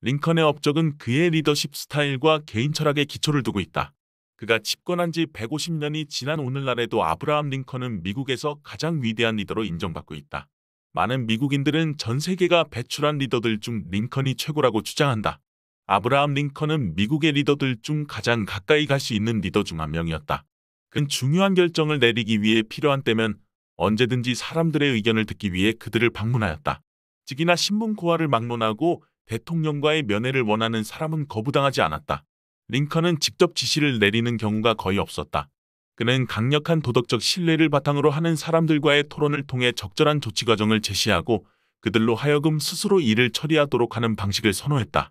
링컨의 업적은 그의 리더십 스타일과 개인 철학에 기초를 두고 있다. 그가 집권한 지 150년이 지난 오늘날에도 아브라함 링컨은 미국에서 가장 위대한 리더로 인정받고 있다. 많은 미국인들은 전 세계가 배출한 리더들 중 링컨이 최고라고 주장한다. 아브라함 링컨은 미국의 리더들 중 가장 가까이 갈 수 있는 리더 중 한 명이었다. 그는 중요한 결정을 내리기 위해 필요한 때면 언제든지 사람들의 의견을 듣기 위해 그들을 방문하였다. 직이나 신문 고하를 막론하고 대통령과의 면회를 원하는 사람은 거부당하지 않았다. 링컨은 직접 지시를 내리는 경우가 거의 없었다. 그는 강력한 도덕적 신뢰를 바탕으로 하는 사람들과의 토론을 통해 적절한 조치 과정을 제시하고 그들로 하여금 스스로 일을 처리하도록 하는 방식을 선호했다.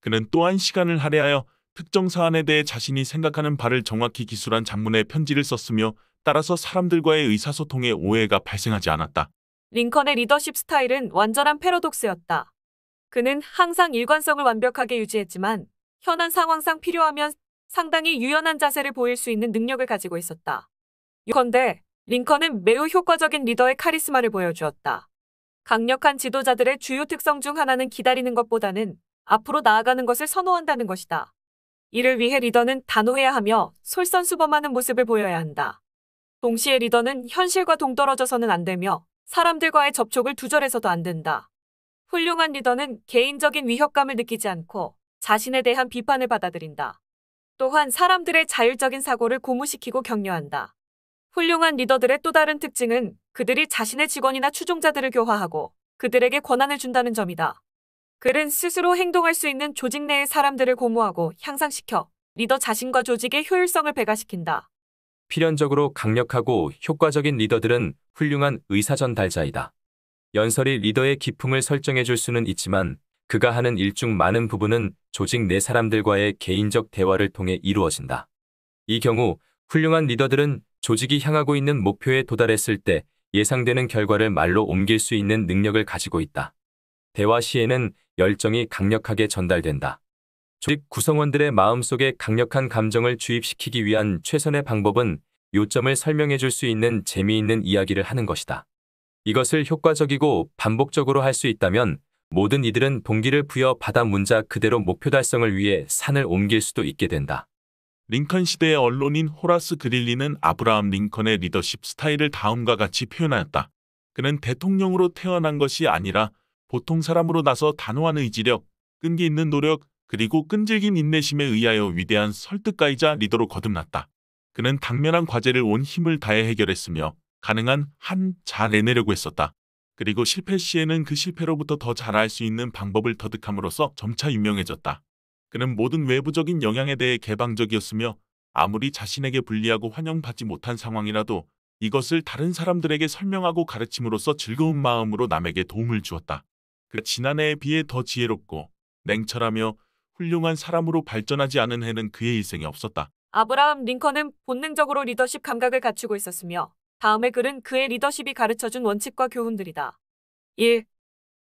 그는 또한 시간을 할애하여 특정 사안에 대해 자신이 생각하는 바를 정확히 기술한 장문의 편지를 썼으며 따라서 사람들과의 의사소통에 오해가 발생하지 않았다. 링컨의 리더십 스타일은 완전한 패러독스였다. 그는 항상 일관성을 완벽하게 유지했지만 현안 상황상 필요하면 상당히 유연한 자세를 보일 수 있는 능력을 가지고 있었다. 그런데 링컨은 매우 효과적인 리더의 카리스마를 보여주었다. 강력한 지도자들의 주요 특성 중 하나는 기다리는 것보다는 앞으로 나아가는 것을 선호한다는 것이다. 이를 위해 리더는 단호해야 하며 솔선수범하는 모습을 보여야 한다. 동시에 리더는 현실과 동떨어져서는 안 되며 사람들과의 접촉을 두절해서도 안 된다. 훌륭한 리더는 개인적인 위협감을 느끼지 않고 자신에 대한 비판을 받아들인다. 또한 사람들의 자율적인 사고를 고무시키고 격려한다. 훌륭한 리더들의 또 다른 특징은 그들이 자신의 직원이나 추종자들을 교화하고 그들에게 권한을 준다는 점이다. 글은 스스로 행동할 수 있는 조직 내의 사람들을 고무하고 향상시켜 리더 자신과 조직의 효율성을 배가시킨다. 필연적으로 강력하고 효과적인 리더들은 훌륭한 의사전달자이다. 연설이 리더의 기품을 설정해 줄 수는 있지만 그가 하는 일 중 많은 부분은 조직 내 사람들과의 개인적 대화를 통해 이루어진다. 이 경우 훌륭한 리더들은 조직이 향하고 있는 목표에 도달했을 때 예상되는 결과를 말로 옮길 수 있는 능력을 가지고 있다. 대화 시에는 열정이 강력하게 전달된다. 조직 구성원들의 마음속에 강력한 감정을 주입시키기 위한 최선의 방법은 요점을 설명해 줄 수 있는 재미있는 이야기를 하는 것이다. 이것을 효과적이고 반복적으로 할 수 있다면 모든 이들은 동기를 부여 받아 문자 그대로 목표 달성을 위해 산을 옮길 수도 있게 된다. 링컨 시대의 언론인 호라스 그릴리는 아브라함 링컨의 리더십 스타일을 다음과 같이 표현하였다. 그는 대통령으로 태어난 것이 아니라 보통 사람으로 나서 단호한 의지력, 끈기 있는 노력, 그리고 끈질긴 인내심에 의하여 위대한 설득가이자 리더로 거듭났다. 그는 당면한 과제를 온 힘을 다해 해결했으며 가능한 한 잘내내려고 했었다. 그리고 실패 시에는 그 실패로부터 더 잘할 수 있는 방법을 터득함으로써 점차 유명해졌다. 그는 모든 외부적인 영향에 대해 개방적이었으며 아무리 자신에게 불리하고 환영받지 못한 상황이라도 이것을 다른 사람들에게 설명하고 가르침으로써 즐거운 마음으로 남에게 도움을 주었다. 그 지난해에 비해 더 지혜롭고 냉철하며 훌륭한 사람으로 발전하지 않은 해는 그의 일생에 없었다. 아브라함 링컨은 본능적으로 리더십 감각을 갖추고 있었으며 다음의 글은 그의 리더십이 가르쳐준 원칙과 교훈들이다. 1.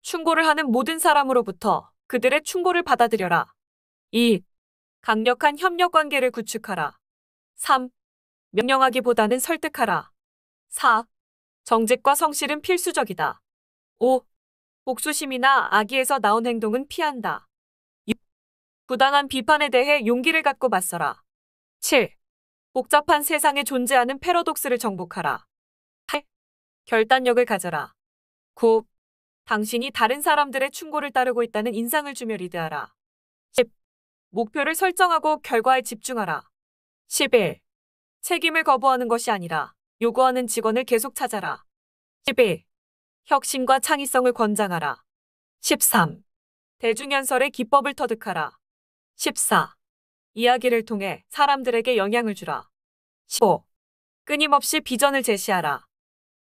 충고를 하는 모든 사람으로부터 그들의 충고를 받아들여라. 2. 강력한 협력 관계를 구축하라. 3. 명령하기보다는 설득하라. 4. 정직과 성실은 필수적이다. 5. 복수심이나 악의에서 나온 행동은 피한다. 6. 부당한 비판에 대해 용기를 갖고 맞서라. 7. 복잡한 세상에 존재하는 패러독스를 정복하라. 8. 결단력을 가져라. 9. 당신이 다른 사람들의 충고를 따르고 있다는 인상을 주며 리드하라. 10. 목표를 설정하고 결과에 집중하라. 11. 책임을 거부하는 것이 아니라 요구하는 직원을 계속 찾아라. 1 2 혁신과 창의성을 권장하라. 13. 대중연설의 기법을 터득하라. 14. 이야기를 통해 사람들에게 영향을 주라. 15. 끊임없이 비전을 제시하라.